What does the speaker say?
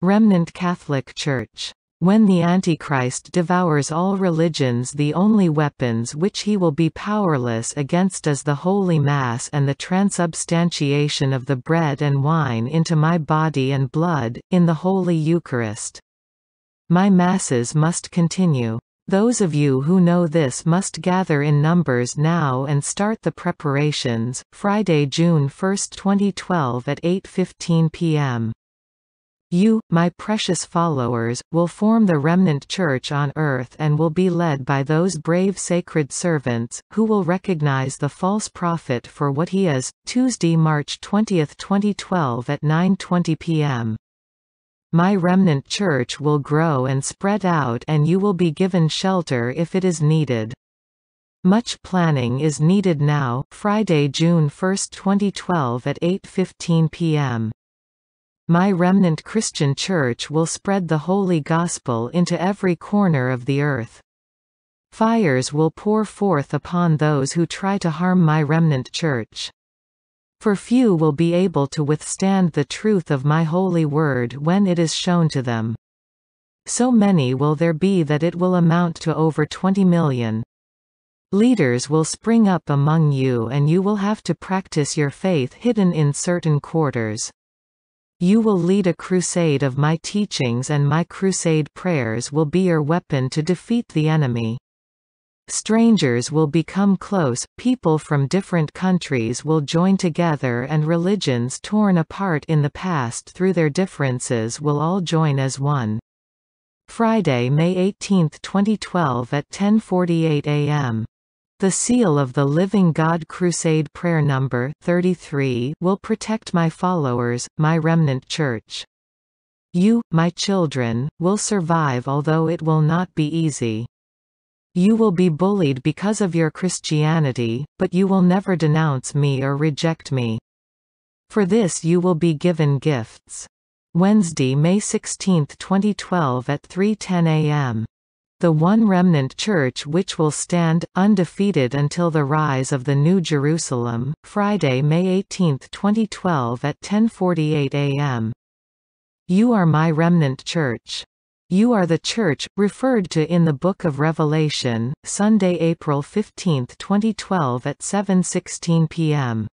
Remnant Catholic Church. When the Antichrist devours all religions the only weapons which he will be powerless against is the Holy Mass and the transubstantiation of the bread and wine into my body and blood, in the Holy Eucharist. My Masses must continue. Those of you who know this must gather in numbers now and start the preparations, Friday, June 1, 2012 at 8.15 p.m. You, my precious followers, will form the remnant church on earth and will be led by those brave sacred servants, who will recognize the false prophet for what he is. Tuesday, March 20, 2012 at 9.20 p.m. My remnant church will grow and spread out and you will be given shelter if it is needed. Much planning is needed now, Friday, June 1, 2012 at 8.15 p.m. My remnant Christian Church will spread the Holy Gospel into every corner of the earth. Fires will pour forth upon those who try to harm my remnant church. For few will be able to withstand the truth of my holy word when it is shown to them. So many will there be that it will amount to over 20 million. Leaders will spring up among you and you will have to practice your faith hidden in certain quarters. You will lead a crusade of my teachings and my crusade prayers will be your weapon to defeat the enemy. Strangers will become close, people from different countries will join together and religions torn apart in the past through their differences will all join as one. Friday, May 18, 2012 at 10.48 a.m. The seal of the Living God Crusade Prayer Number 33 will protect my followers, my remnant church. You, my children, will survive although it will not be easy. You will be bullied because of your Christianity, but you will never denounce me or reject me. For this you will be given gifts. Wednesday, May 16, 2012 at 3.10 a.m the one remnant church which will stand, undefeated until the rise of the New Jerusalem, Friday, May 18, 2012 at 1048 a.m. You are my remnant church. You are the church, referred to in the Book of Revelation, Sunday, April 15, 2012 at 7.16 p.m.